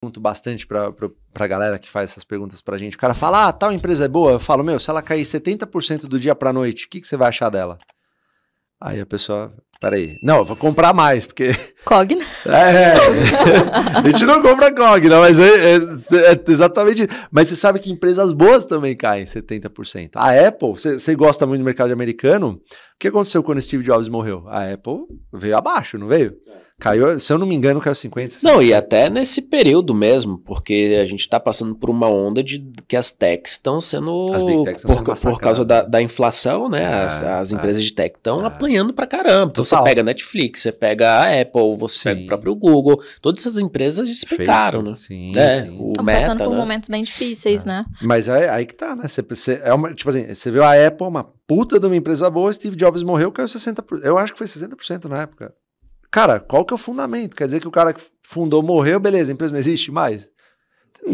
pergunto bastante pra, pra, pra galera que faz essas perguntas pra gente. O cara fala, ah, tal empresa é boa. Eu falo, meu, se ela cair 70% do dia pra noite, o que, que você vai achar dela? Aí a pessoa, peraí, não, eu vou comprar mais, porque... Cogna. É, é, a gente não compra Cogna, mas é, é, é exatamente isso. Mas você sabe que empresas boas também caem 70%. A Apple, você gosta muito do mercado americano, o que aconteceu quando Steve Jobs morreu? A Apple veio abaixo, não veio? É. Caiu, se eu não me engano, caiu 50. Não, e até nesse período mesmo, porque a gente está passando por uma onda de que as techs estão sendo. As big techs por, sendo por causa da, da inflação, né? É, as, as é, empresas de tech estão é. apanhando pra caramba. Então Total. você pega a Netflix, você pega a Apple, você sim. pega o próprio Google. Todas essas empresas despencaram, né? Sim, é, sim. passando por né? momentos bem difíceis, é. né? Mas é aí que tá, né? Você, você, é uma, tipo assim, você viu a Apple, uma puta de uma empresa boa, Steve Jobs morreu, caiu 60%. Eu acho que foi 60% na época. Cara, qual que é o fundamento? Quer dizer que o cara que fundou morreu, beleza, a empresa não existe mais?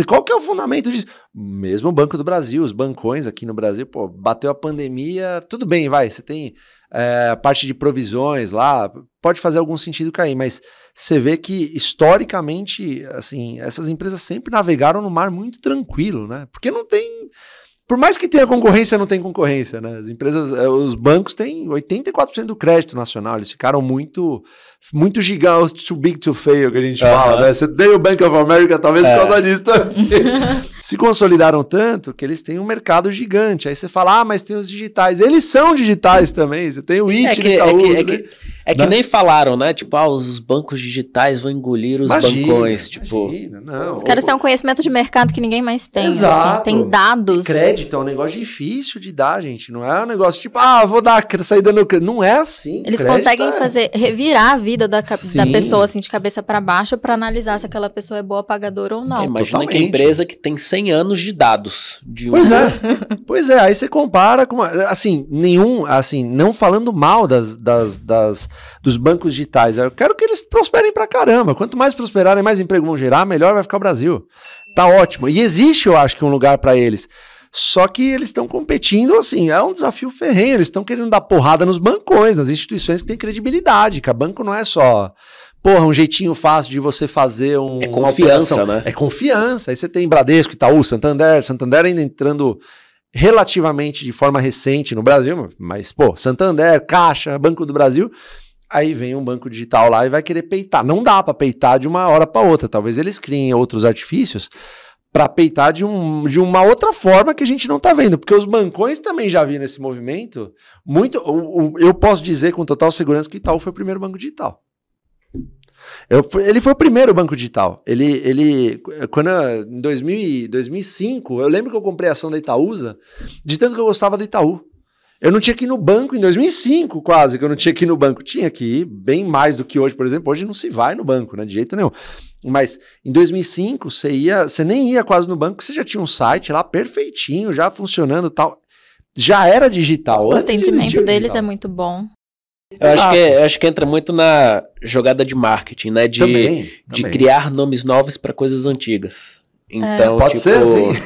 Qual que é o fundamento disso? Mesmo o Banco do Brasil, os bancões aqui no Brasil, pô, bateu a pandemia, tudo bem, vai, você tem é, parte de provisões lá, pode fazer algum sentido cair, mas você vê que historicamente, assim, essas empresas sempre navegaram no mar muito tranquilo, né? Porque não tem por mais que tenha concorrência, não tem concorrência, né? As empresas, eh, os bancos têm 84% do crédito nacional, eles ficaram muito, muito gigantes, too big to fail, que a gente fala, né? Você tem o Bank of America, talvez é. por causa disso Se consolidaram tanto que eles têm um mercado gigante. Aí você fala, ah, mas tem os digitais. Eles são digitais também, você tem o IT, é que, Itaú, é que, é né? que... Né? É que não. Né? nem falaram, né? Tipo, ah, os bancos digitais vão engolir os imagina, bancões. Tipo, imagina, não. Os caras têm um conhecimento de mercado que ninguém mais tem. Assim, Exato. Assim, tem dados. crédito é um negócio difícil de dar, gente. Não é um negócio tipo, ah, vou dar sair dando crédito. Não é assim. Eles crédito conseguem é... fazer revirar a vida da, da pessoa assim de cabeça para baixo para analisar se aquela pessoa é boa pagadora ou não. É, imagina Totalmente. que a empresa que tem 100 anos de dados de um... Pois é. pois é, aí você compara com uma, assim, nenhum, assim, não falando mal das, das, das dos bancos digitais. Eu quero que eles prosperem pra caramba. Quanto mais prosperarem, mais emprego vão gerar, melhor vai ficar o Brasil. Tá ótimo. E existe, eu acho, que um lugar para eles. Só que eles estão competindo, assim, é um desafio ferrenho. Eles estão querendo dar porrada nos bancões, nas instituições que têm credibilidade, que a banco não é só porra, um jeitinho fácil de você fazer um. É confiança, né? É confiança. Aí você tem Bradesco, Itaú, Santander, Santander ainda entrando relativamente de forma recente no Brasil, mas, pô, Santander, Caixa, Banco do Brasil, Aí vem um banco digital lá e vai querer peitar. Não dá para peitar de uma hora para outra. Talvez eles criem outros artifícios para peitar de, um, de uma outra forma que a gente não está vendo, porque os bancões também já viram esse movimento. Muito, o, o, eu posso dizer com total segurança que o Itaú foi o primeiro banco digital. Eu, ele foi o primeiro banco digital. Ele, ele quando eu, em 2000, 2005, eu lembro que eu comprei a ação da Itaúsa, de tanto que eu gostava do Itaú. Eu não tinha que ir no banco em 2005, quase, que eu não tinha que ir no banco. Tinha que ir bem mais do que hoje, por exemplo. Hoje não se vai no banco, né? De jeito nenhum. Mas em 2005, você ia, você nem ia quase no banco, você já tinha um site lá perfeitinho, já funcionando tal. Já era digital. O atendimento deles digital. é muito bom. Eu acho, que, é, eu acho que entra muito na jogada de marketing, né? De, também, de também. criar nomes novos para coisas antigas. Então, é. Pode tipo... ser assim.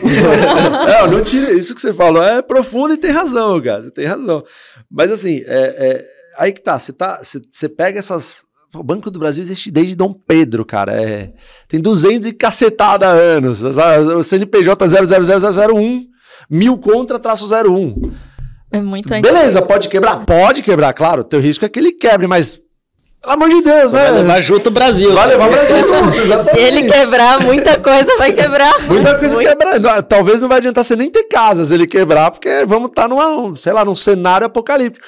não, não tira. Isso que você falou é profundo e tem razão, cara. Você tem razão. Mas assim, é, é, aí que tá. Você, tá, você, pega essas. O Banco do Brasil existe desde Dom Pedro, cara. É, tem 200 e cacetada anos. O CNPJ 000001, mil contra traço 01. É muito Beleza, pode quebrar? Pode quebrar, claro. O teu risco é que ele quebre, mas pelo amor de Deus, né? Vai levar junto o Brasil. Vai né? levar o Brasil. Se ele quebrar, muita coisa vai quebrar. Muita coisa Muito. quebrar. Talvez não vai adiantar você nem ter casas ele quebrar, porque vamos estar tá numa, sei lá, num cenário apocalíptico.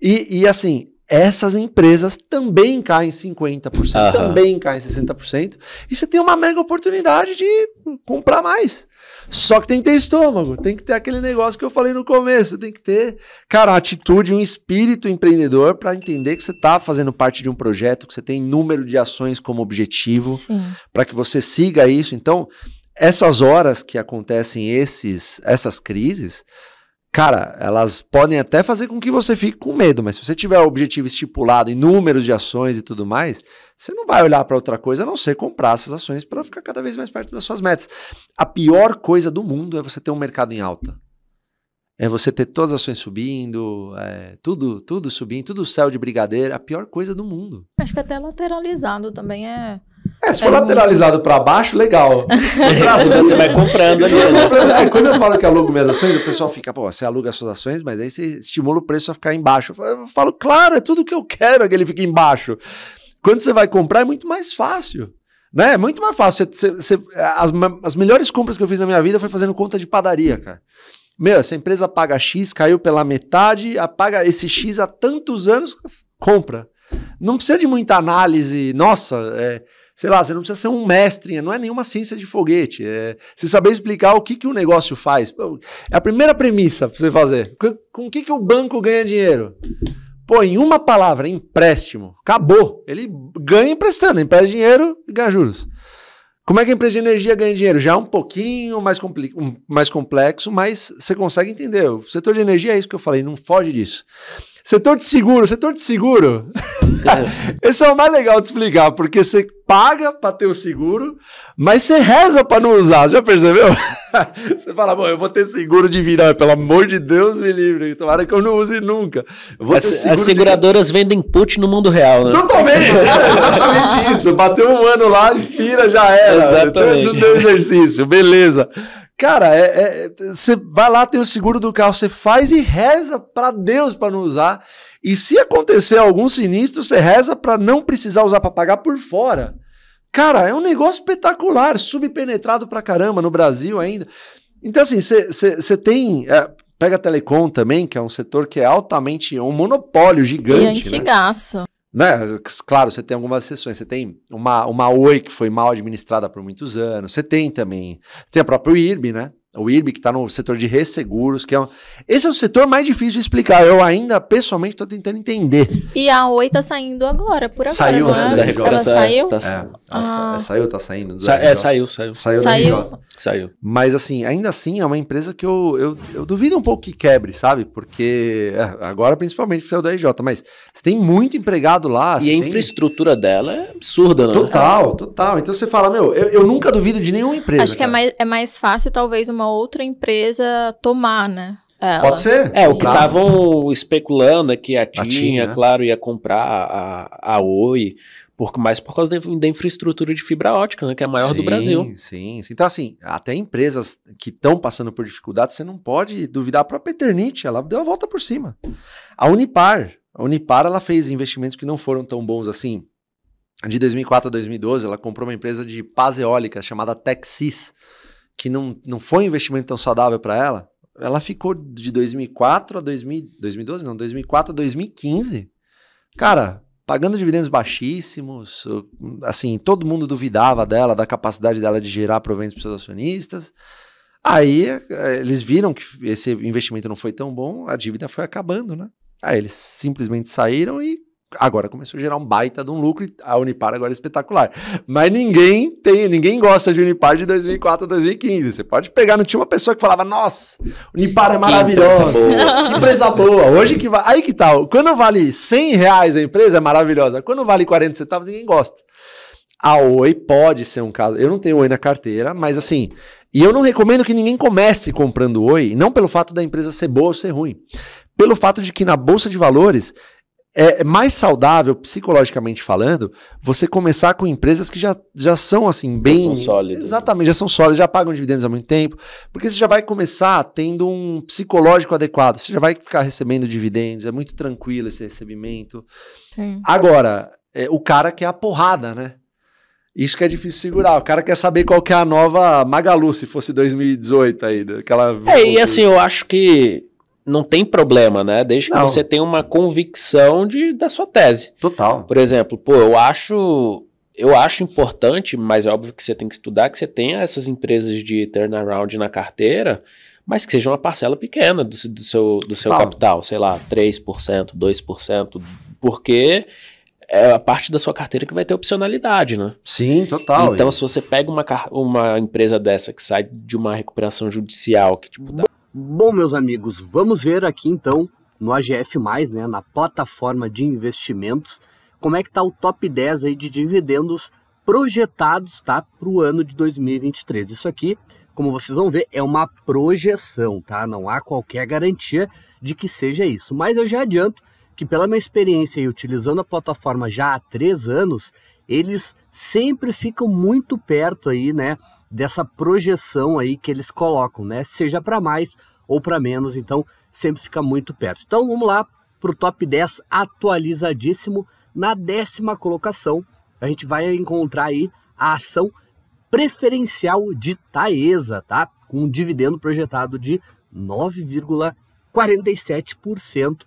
E, e assim, essas empresas também caem 50%, uhum. também caem 60%, e você tem uma mega oportunidade de comprar mais. Só que tem que ter estômago, tem que ter aquele negócio que eu falei no começo, tem que ter, cara, atitude, um espírito empreendedor para entender que você está fazendo parte de um projeto, que você tem número de ações como objetivo, para que você siga isso. Então, essas horas que acontecem esses, essas crises, cara, elas podem até fazer com que você fique com medo, mas se você tiver o objetivo estipulado em números de ações e tudo mais, você não vai olhar para outra coisa a não ser comprar essas ações para ficar cada vez mais perto das suas metas. A pior coisa do mundo é você ter um mercado em alta. É você ter todas as ações subindo, é, tudo, tudo subindo, tudo céu de brigadeiro, a pior coisa do mundo. Acho que até lateralizando também é é, se for é lateralizado para baixo, legal. você vai comprando ali. Né? É, quando eu falo que alugo minhas ações, o pessoal fica, pô, você aluga suas ações, mas aí você estimula o preço a ficar embaixo. Eu falo, claro, é tudo que eu quero que ele fique embaixo. Quando você vai comprar, é muito mais fácil. Né? É muito mais fácil. Você, você, você, as, as melhores compras que eu fiz na minha vida foi fazendo conta de padaria, cara. Meu, essa empresa paga X, caiu pela metade, apaga esse X há tantos anos, compra. Não precisa de muita análise. Nossa, é sei lá, você não precisa ser um mestre, não é nenhuma ciência de foguete. É você saber explicar o que, que o negócio faz. É a primeira premissa para você fazer. Com o que, que o banco ganha dinheiro? Pô, em uma palavra, empréstimo. Acabou. Ele ganha emprestando, empresta dinheiro e ganha juros. Como é que a empresa de energia ganha dinheiro? Já é um pouquinho mais, mais complexo, mas você consegue entender. O setor de energia é isso que eu falei, não foge disso. Setor de seguro, setor de seguro. Esse é o mais legal de explicar, porque você paga para ter o seguro, mas você reza para não usar, já percebeu? você fala, bom, eu vou ter seguro de vida, pelo amor de Deus, me livre, tomara que eu não use nunca. As, as, seguradoras de... vendem put no mundo real, né? Totalmente, exatamente isso. Bateu um ano lá, expira, já era. Exatamente. Do, então, do exercício, beleza. Cara, é, é, você vai lá, tem o seguro do carro, você faz e reza para Deus para não usar. E se acontecer algum sinistro, você reza para não precisar usar para pagar por fora. Cara, é um negócio espetacular, subpenetrado pra caramba no Brasil ainda. Então, assim, você tem. É, pega a Telecom também, que é um setor que é altamente é um monopólio gigante. E né? antigaço. Né? Claro, você tem algumas exceções. Você tem uma, uma Oi que foi mal administrada por muitos anos. Você tem também. Você tem a própria IRB, né? o IRB, que está no setor de resseguros, que é um... Esse é o setor mais difícil de explicar. Eu ainda, pessoalmente, estou tentando entender. E a Oi está saindo agora, por agora. Saiu é? agora. Assim, da RJ. Ela saiu? É. Ah. É, tá, é, ah. Saiu, está saindo? Sa é, saiu, saiu. Saiu da saiu. RJ. Saiu. Mas, assim, ainda assim, é uma empresa que eu, eu, eu duvido um pouco que quebre, sabe? Porque agora, principalmente, saiu da RJ. Mas você tem muito empregado lá. E a tem... infraestrutura dela é absurda, né? Total, total. Então, você fala, meu, eu, eu nunca duvido de nenhuma empresa. Acho que é mais, é mais fácil, talvez, uma uma outra empresa tomar, né? Ela. Pode ser. É, o que estavam especulando é que a TIM, a TIM claro, ia comprar a, a Oi, por, mais por causa da, da infraestrutura de fibra ótica, né, que é a maior sim, do Brasil. Sim, sim. Então, assim, até empresas que estão passando por dificuldades, você não pode duvidar. A própria Eternit, ela deu a volta por cima. A Unipar, a Unipar, ela fez investimentos que não foram tão bons assim. De 2004 a 2012, ela comprou uma empresa de paz eólica chamada Texis que não, não foi um investimento tão saudável para ela, ela ficou de 2004 a 2000, 2012, não, 2004 a 2015, cara, pagando dividendos baixíssimos, assim, todo mundo duvidava dela, da capacidade dela de gerar proventos para seus acionistas. Aí eh, eles viram que esse investimento não foi tão bom, a dívida foi acabando, né? Aí eles simplesmente saíram e agora começou a gerar um baita de um lucro e a Unipar agora é espetacular. Mas ninguém tem, ninguém gosta de Unipar de 2004 a 2015. Você pode pegar, não tinha uma pessoa que falava, nossa, Unipar é maravilhosa, que empresa boa, que empresa boa. hoje que vai, aí que tal, tá, quando vale 100 reais a empresa é maravilhosa, quando vale 40 centavos ninguém gosta. A Oi pode ser um caso. Eu não tenho Oi na carteira, mas assim. E eu não recomendo que ninguém comece comprando Oi, não pelo fato da empresa ser boa ou ser ruim. Pelo fato de que na bolsa de valores é, é mais saudável, psicologicamente falando, você começar com empresas que já, já são assim, bem. Já são sólidas. Exatamente, já são sólidas, já pagam dividendos há muito tempo. Porque você já vai começar tendo um psicológico adequado. Você já vai ficar recebendo dividendos, é muito tranquilo esse recebimento. Sim. Agora, é, o cara quer a porrada, né? Isso que é difícil segurar. O cara quer saber qual que é a nova Magalu, se fosse 2018 aí, Aquela... É, e assim, eu acho que não tem problema, né? Desde que não. você tenha uma convicção de, da sua tese. Total. Por exemplo, pô, eu acho eu acho importante, mas é óbvio que você tem que estudar, que você tenha essas empresas de turnaround na carteira, mas que seja uma parcela pequena do, do seu, do seu capital, sei lá, 3%, 2%, porque é a parte da sua carteira que vai ter opcionalidade, né? Sim, total. Então, e... se você pega uma, uma empresa dessa que sai de uma recuperação judicial, que tipo, dá Bom, meus amigos, vamos ver aqui então no AGF+, né, na plataforma de investimentos, como é que está o top 10 aí de dividendos projetados tá, para o ano de 2023. Isso aqui, como vocês vão ver, é uma projeção, tá? Não há qualquer garantia de que seja isso. Mas eu já adianto que pela minha experiência aí, utilizando a plataforma já há três anos, eles sempre ficam muito perto aí, né? dessa projeção aí que eles colocam, né? Seja para mais ou para menos, então sempre fica muito perto. Então vamos lá para o top 10 atualizadíssimo. Na décima colocação, a gente vai encontrar aí a ação preferencial de Taesa, tá? Com um dividendo projetado de 9,47%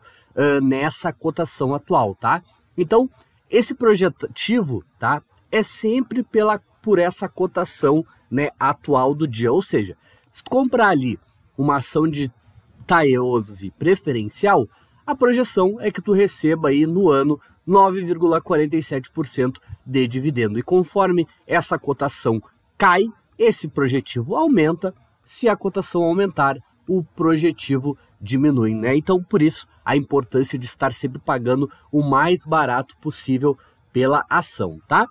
nessa cotação atual, tá? Então, esse projetivo, tá? É sempre pela, por essa cotação né, atual do dia. Ou seja, se comprar ali uma ação de taiose preferencial, a projeção é que tu receba aí no ano 9,47% de dividendo. E conforme essa cotação cai, esse projetivo aumenta. Se a cotação aumentar, o projetivo diminui, né? Então, por isso, a importância de estar sempre pagando o mais barato possível pela ação, tá?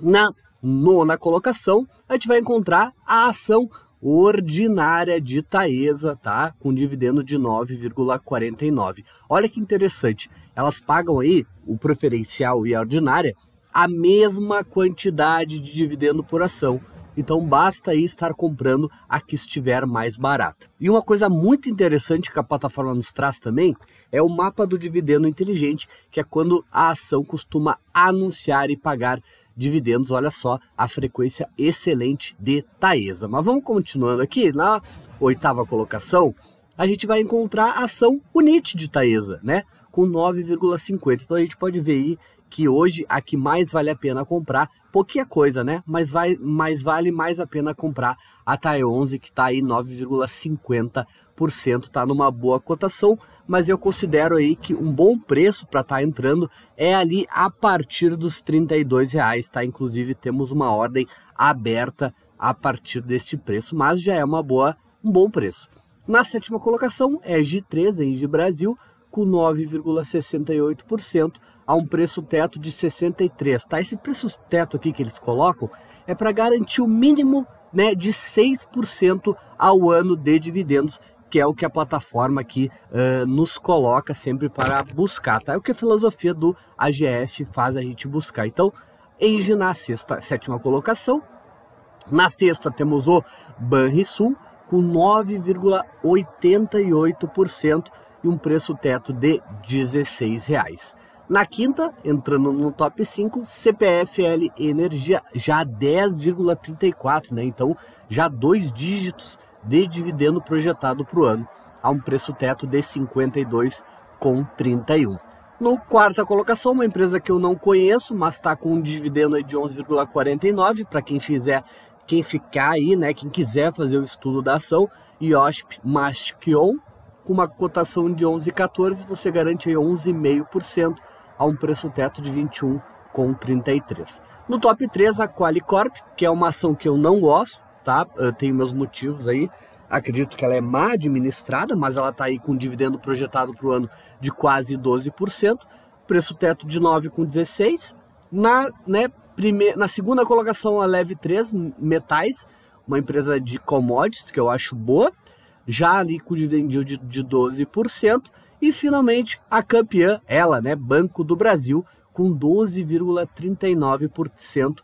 Na nona colocação, a gente vai encontrar a ação ordinária de Taesa, tá? Com dividendo de 9,49. Olha que interessante. Elas pagam aí o preferencial e a ordinária a mesma quantidade de dividendo por ação. Então basta aí estar comprando a que estiver mais barata. E uma coisa muito interessante que a plataforma nos traz também é o mapa do dividendo inteligente, que é quando a ação costuma anunciar e pagar dividendos. Olha só a frequência excelente de Taesa. Mas vamos continuando aqui na oitava colocação. A gente vai encontrar a ação unit de Taesa, né? Com 9,50. Então a gente pode ver aí que hoje a que mais vale a pena comprar, pouquinha coisa, né? Mas, vai, mas vale mais a pena comprar a TAE 11, que está aí 9,50%, tá numa boa cotação, mas eu considero aí que um bom preço para estar tá entrando é ali a partir dos 32 reais, tá? Inclusive temos uma ordem aberta a partir deste preço, mas já é uma boa, um bom preço. Na sétima colocação é G3 em G Brasil com 9,68% a um preço teto de 63, tá? Esse preço teto aqui que eles colocam é para garantir o mínimo né, de 6% ao ano de dividendos, que é o que a plataforma aqui uh, nos coloca sempre para buscar, tá? É o que a filosofia do AGF faz a gente buscar. Então, Engie na sexta, sétima colocação. Na sexta temos o Banrisul com 9,88% e um preço teto de R$ Reais. Na quinta, entrando no top 5, CPFL Energia, já 10,34, né? Então, já dois dígitos de dividendo projetado para o ano, a um preço teto de 52,31. No quarta colocação, uma empresa que eu não conheço, mas está com um dividendo de 11,49 para quem fizer, quem ficar aí, né? Quem quiser fazer o estudo da ação, IOSP Mastion, com uma cotação de 11,14, você garante aí 11,5% a um preço teto de 21,33. No top 3, a Qualicorp, que é uma ação que eu não gosto, tá? Eu tenho meus motivos aí. Acredito que ela é má administrada, mas ela está aí com um dividendo projetado para o ano de quase 12%, preço teto de 9,16. Na, né, na segunda colocação, a Leve 3 Metais, uma empresa de commodities que eu acho boa, já ali com dividendo de 12%. E finalmente a campeã, ela, né, Banco do Brasil, com 12,39%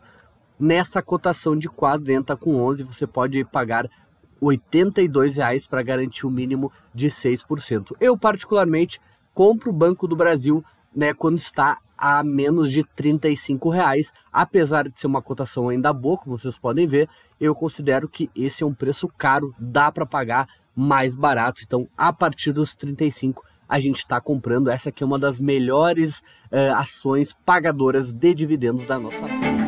nessa cotação de 40 com 11, você pode pagar R$ 82,00 para garantir o um mínimo de 6%. Eu, particularmente, compro o Banco do Brasil né, quando está a menos de R$ reais, apesar de ser uma cotação ainda boa, como vocês podem ver, eu considero que esse é um preço caro, dá para pagar mais barato, então a partir dos 35 a gente está comprando. Essa que é uma das melhores uh, ações pagadoras de dividendos da nossa vida.